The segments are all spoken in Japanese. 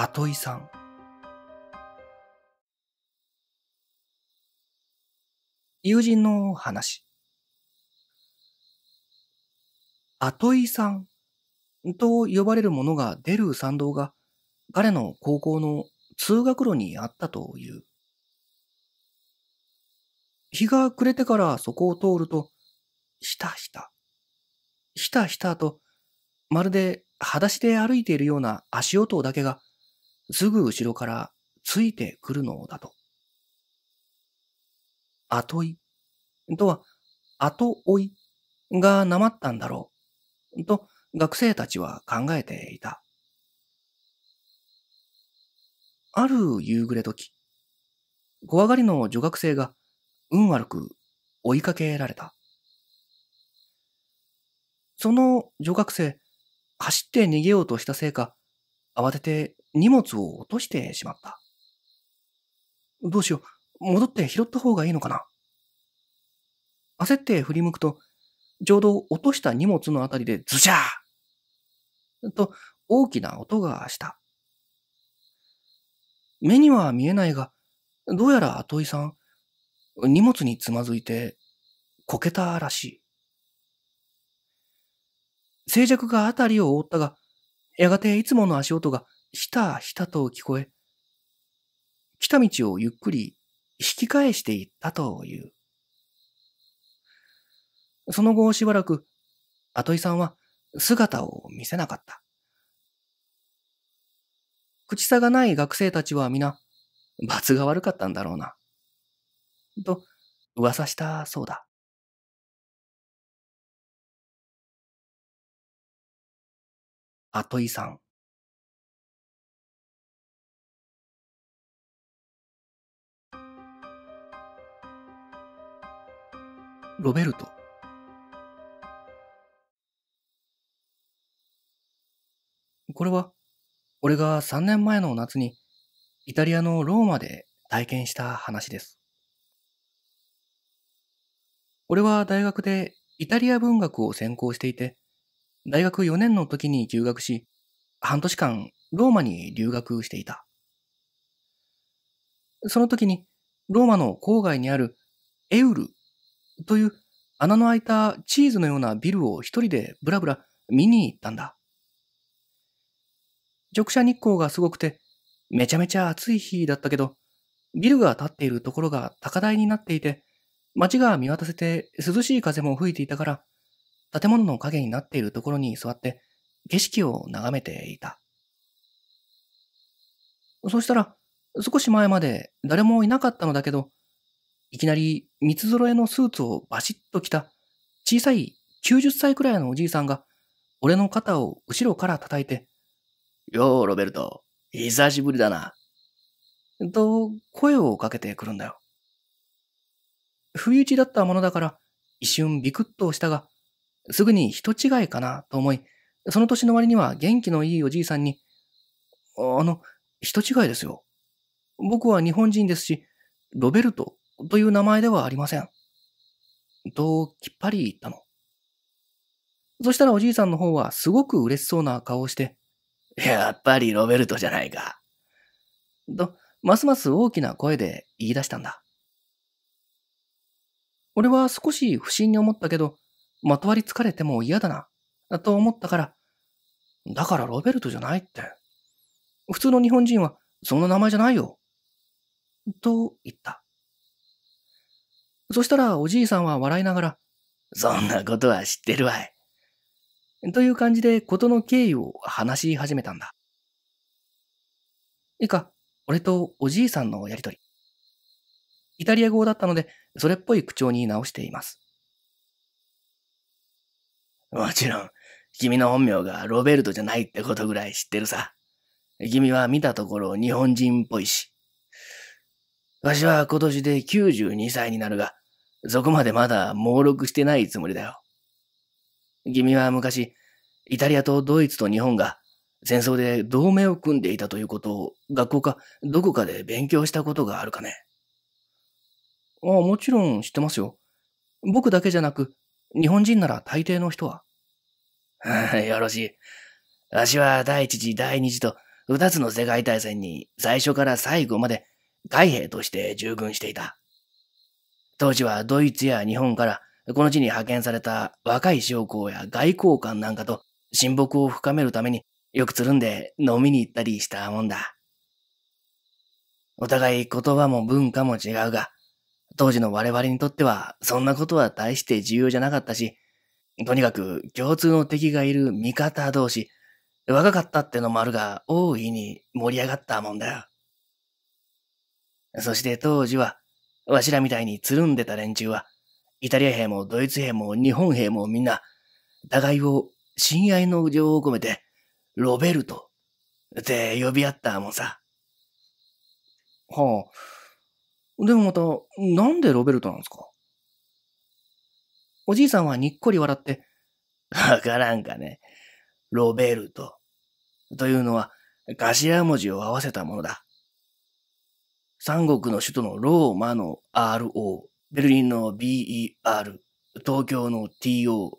あといさん。友人の話。あといさんと呼ばれるものが出る参道が彼の高校の通学路にあったという。日が暮れてからそこを通ると、ひたひた、ひたひたと、まるで裸足で歩いているような足音だけがすぐ後ろからついてくるのだと。後追いとは、後追いがなまったんだろうと学生たちは考えていた。ある夕暮れ時、怖がりの女学生が運悪く追いかけられた。その女学生、走って逃げようとしたせいか、慌てて荷物を落としてしまった。どうしよう、戻って拾った方がいいのかな。焦って振り向くと、ちょうど落とした荷物のあたりでズシャーと大きな音がした。目には見えないが、どうやら後井さん、荷物につまずいて、こけたらしい。静寂があたりを覆ったが、やがていつもの足音がひたひたと聞こえ、来た道をゆっくり引き返していったという。その後しばらく、後井さんは姿を見せなかった。口差がない学生たちは皆、罰が悪かったんだろうな。と、噂したそうだ。後井さん。ロベルト。これは、俺が3年前の夏に、イタリアのローマで体験した話です。俺は大学でイタリア文学を専攻していて、大学4年の時に休学し、半年間ローマに留学していた。その時に、ローマの郊外にあるエウルという穴の開いたチーズのようなビルを一人でブラブラ見に行ったんだ。直射日光がすごくて、めちゃめちゃ暑い日だったけど、ビルが建っているところが高台になっていて、街が見渡せて涼しい風も吹いていたから、建物の影になっているところに座って景色を眺めていた。そしたら、少し前まで誰もいなかったのだけど、いきなり三つ揃えのスーツをバシッと着た小さい90歳くらいのおじいさんが、俺の肩を後ろから叩いて、よー、ロベルト、久しぶりだな。と、声をかけてくるんだよ。不意打ちだったものだから、一瞬ビクッとしたが、すぐに人違いかなと思い、その年の割には元気のいいおじいさんに、あの、人違いですよ。僕は日本人ですし、ロベルトという名前ではありません。と、きっぱり言ったの。そしたらおじいさんの方はすごく嬉しそうな顔をして、やっぱりロベルトじゃないか。と、ますます大きな声で言い出したんだ。俺は少し不審に思ったけど、まとわりつかれても嫌だな、と思ったから、だからロベルトじゃないって。普通の日本人はその名前じゃないよ。と言った。そしたらおじいさんは笑いながら、そんなことは知ってるわい。という感じで事の経緯を話し始めたんだ。いいか、俺とおじいさんのやりとり。イタリア語だったので、それっぽい口調に直しています。もちろん、君の本名がロベルトじゃないってことぐらい知ってるさ。君は見たところ日本人っぽいし。わしは今年で92歳になるが、そこまでまだ猛録してないつもりだよ。君は昔、イタリアとドイツと日本が戦争で同盟を組んでいたということを学校かどこかで勉強したことがあるかねああ、もちろん知ってますよ。僕だけじゃなく、日本人なら大抵の人は。よろしい。わしは第一次、第二次と二つの世界大戦に最初から最後まで海兵として従軍していた。当時はドイツや日本からこの地に派遣された若い将校や外交官なんかと親睦を深めるためによくつるんで飲みに行ったりしたもんだ。お互い言葉も文化も違うが、当時の我々にとってはそんなことは大して重要じゃなかったし、とにかく共通の敵がいる味方同士、若かったってのもあるが大いに盛り上がったもんだよ。そして当時はわしらみたいにつるんでた連中は、イタリア兵もドイツ兵も日本兵もみんな、互いを親愛の情を込めて、ロベルトって呼び合ったもんさ。はあ。でもまた、なんでロベルトなんですかおじいさんはにっこり笑って、わからんかね。ロベルト。というのは、頭文字を合わせたものだ。三国の首都のローマの RO、ベルリンの BER、東京の TO、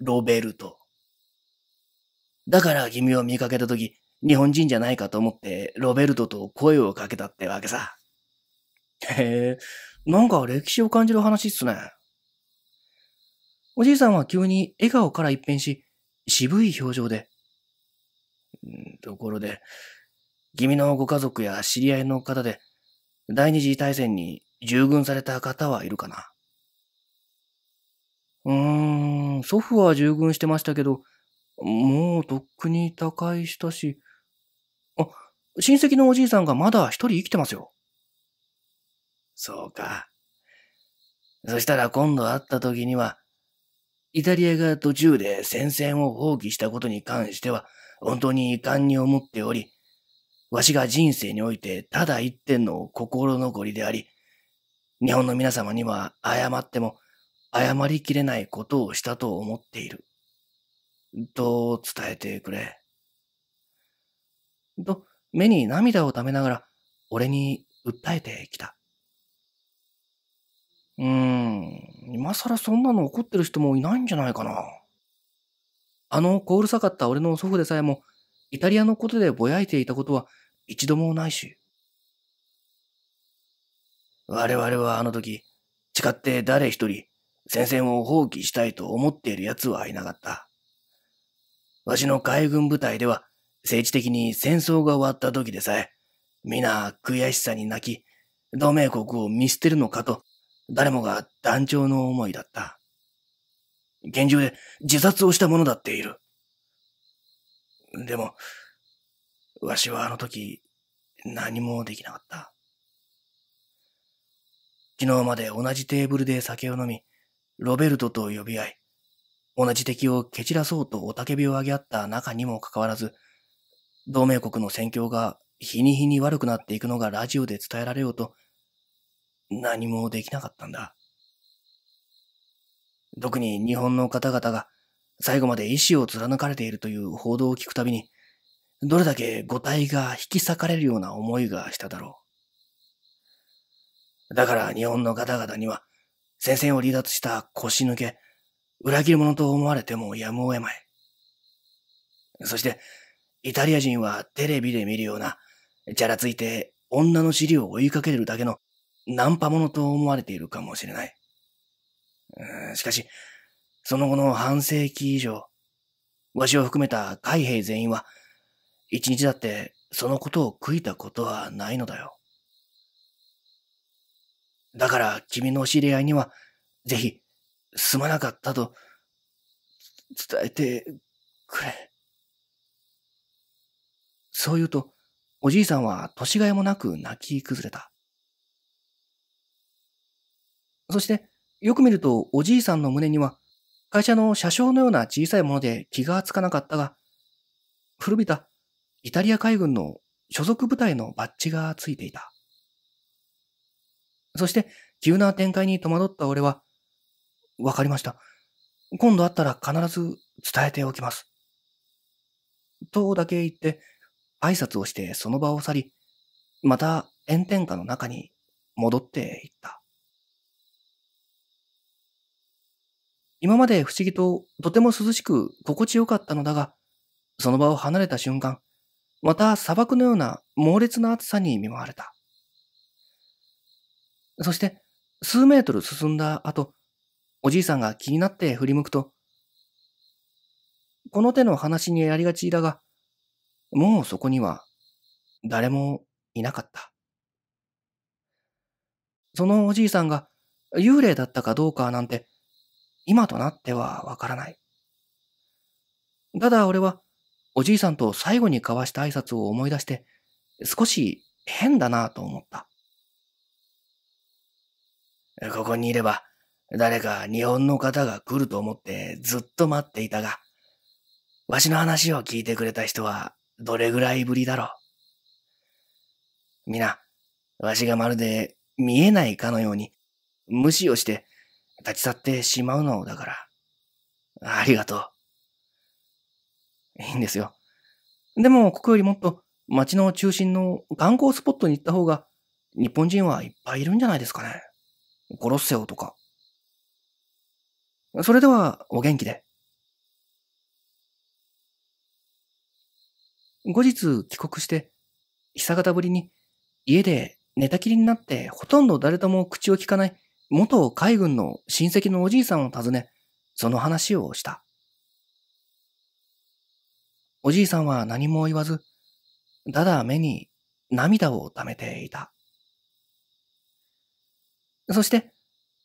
ロベルト。だから君を見かけたとき、日本人じゃないかと思って、ロベルトと声をかけたってわけさ。へえ、なんか歴史を感じる話っすね。おじいさんは急に笑顔から一変し、渋い表情で。ところで、君のご家族や知り合いの方で、第二次大戦に従軍された方はいるかなうーん、祖父は従軍してましたけど、もうとっくに他界したし、あ、親戚のおじいさんがまだ一人生きてますよ。そうか。そしたら今度会った時には、イタリアが途中で戦線を放棄したことに関しては、本当に遺憾に思っており、わしが人生においてただ一点の心残りであり、日本の皆様には謝っても謝りきれないことをしたと思っている。と伝えてくれ。と、目に涙をためながら、俺に訴えてきた。うーん、今更そんなの怒ってる人もいないんじゃないかな。あの、小うるさかった俺の祖父でさえも、イタリアのことでぼやいていたことは、一度もないし。我々はあの時、誓って誰一人、戦線を放棄したいと思っている奴はいなかった。わしの海軍部隊では、政治的に戦争が終わった時でさえ、皆悔しさに泣き、同盟国を見捨てるのかと、誰もが団長の思いだった。現状で自殺をした者だっている。でも、わしはあの時、何もできなかった。昨日まで同じテーブルで酒を飲み、ロベルトと呼び合い、同じ敵を蹴散らそうと雄たけびを上げ合った中にもかかわらず、同盟国の戦況が日に日に悪くなっていくのがラジオで伝えられようと、何もできなかったんだ。特に日本の方々が最後まで意志を貫かれているという報道を聞くたびに、どれだけ五体が引き裂かれるような思いがしただろう。だから日本の方々には、戦線を離脱した腰抜け、裏切り者と思われてもやむを得まい。そして、イタリア人はテレビで見るような、じゃらついて女の尻を追いかけるだけのナンパ者と思われているかもしれない。しかし、その後の半世紀以上、わしを含めた海兵全員は、一日だってそのことを悔いたことはないのだよ。だから君の知り合いには、ぜひ、すまなかったと、伝えてくれ。そう言うと、おじいさんは年がいもなく泣き崩れた。そして、よく見ると、おじいさんの胸には、会社の車掌のような小さいもので気がつかなかったが、古びたイタリア海軍の所属部隊のバッジがついていた。そして、急な展開に戸惑った俺は、わかりました。今度会ったら必ず伝えておきます。とだけ言って、挨拶をしてその場を去り、また炎天下の中に戻っていった。今まで不思議ととても涼しく心地よかったのだが、その場を離れた瞬間、また砂漠のような猛烈な暑さに見舞われた。そして、数メートル進んだ後、おじいさんが気になって振り向くと、この手の話にやりがちだが、もうそこには誰もいなかった。そのおじいさんが幽霊だったかどうかなんて、今となってはわからない。ただ俺はおじいさんと最後に交わした挨拶を思い出して、少し変だなと思った。ここにいれば、誰か日本の方が来ると思ってずっと待っていたが、わしの話を聞いてくれた人はどれぐらいぶりだろう。皆、わしがまるで見えないかのように、無視をして立ち去ってしまうのだから。ありがとう。いいんですよ。でも、ここよりもっと街の中心の観光スポットに行った方が、日本人はいっぱいいるんじゃないですかね。コロッセオとか。それでは、お元気で。後日帰国して、久方ぶりに家で寝たきりになってほとんど誰とも口を聞かない元海軍の親戚のおじいさんを訪ね、その話をした。おじいさんは何も言わず、ただ目に涙を溜めていた。そして、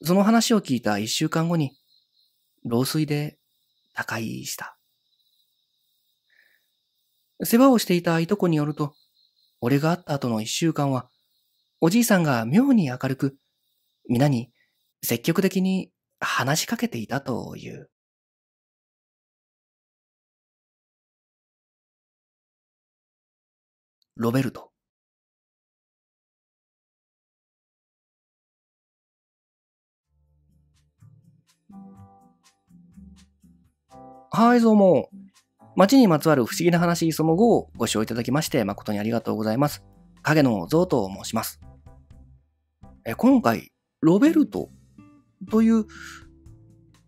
その話を聞いた一週間後に、老衰で他界した。世話をしていたいとこによると、俺が会った後の一週間は、おじいさんが妙に明るく、皆に積極的に話しかけていたという。ロベルト。はい、どうも。街にまつわる不思議な話その後をご視聴いただきまして誠にありがとうございます。影の像と申します。え今回、ロベルトという、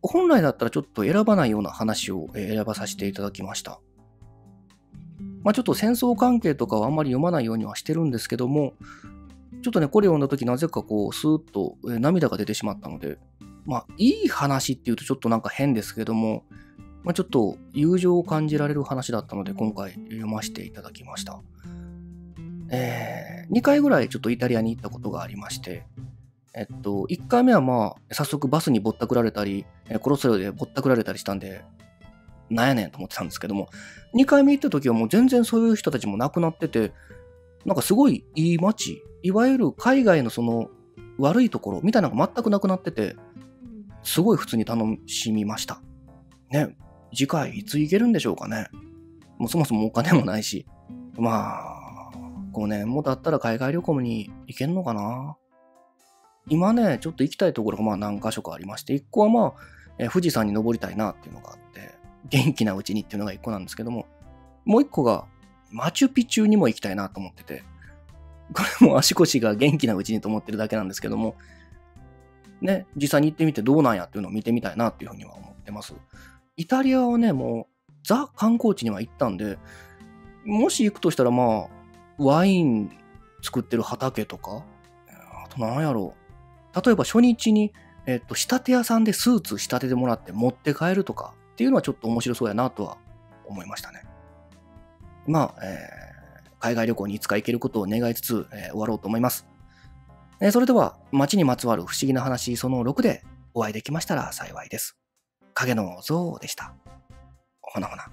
本来だったらちょっと選ばないような話を選ばさせていただきました。まあ、ちょっと戦争関係とかはあんまり読まないようにはしてるんですけども、ちょっとね、これ読んだ時なぜかこう、スーッと涙が出てしまったので、まあ、いい話っていうとちょっとなんか変ですけども、まあ、ちょっと友情を感じられる話だったので、今回読ませていただきました。えー、2回ぐらいちょっとイタリアに行ったことがありまして、えっと、1回目はまあ、早速バスにぼったくられたり、殺ー、コロッセでぼったくられたりしたんで、なんやねんと思ってたんですけども、2回目行った時はもう全然そういう人たちもなくなってて、なんかすごいいい街、いわゆる海外のその悪いところみたいなのが全くなくなってて、すごい普通に楽しみました。ね、次回いつ行けるんでしょうかね。もうそもそもお金もないし、まあ、5年も経ったら海外旅行に行けんのかな。今ね、ちょっと行きたいところがまあ何箇所かありまして、1個はまあ、え富士山に登りたいなっていうのがあって、元気なうちにっていうのが一個なんですけども、もう一個が、マチュピチュにも行きたいなと思ってて、これも足腰が元気なうちにと思ってるだけなんですけども、ね、実際に行ってみてどうなんやっていうのを見てみたいなっていうふうには思ってます。イタリアはね、もう、ザ観光地には行ったんで、もし行くとしたらまあ、ワイン作ってる畑とか、あと何やろう。例えば初日に、えっと、仕立て屋さんでスーツ仕立ててもらって持って帰るとか、っていうのはちょっと面白そうやなとは思いましたね。まあ、えー、海外旅行にいつか行けることを願いつつ、えー、終わろうと思います。えー、それでは、街にまつわる不思議な話その6でお会いできましたら幸いです。影の像でした。ほなほな。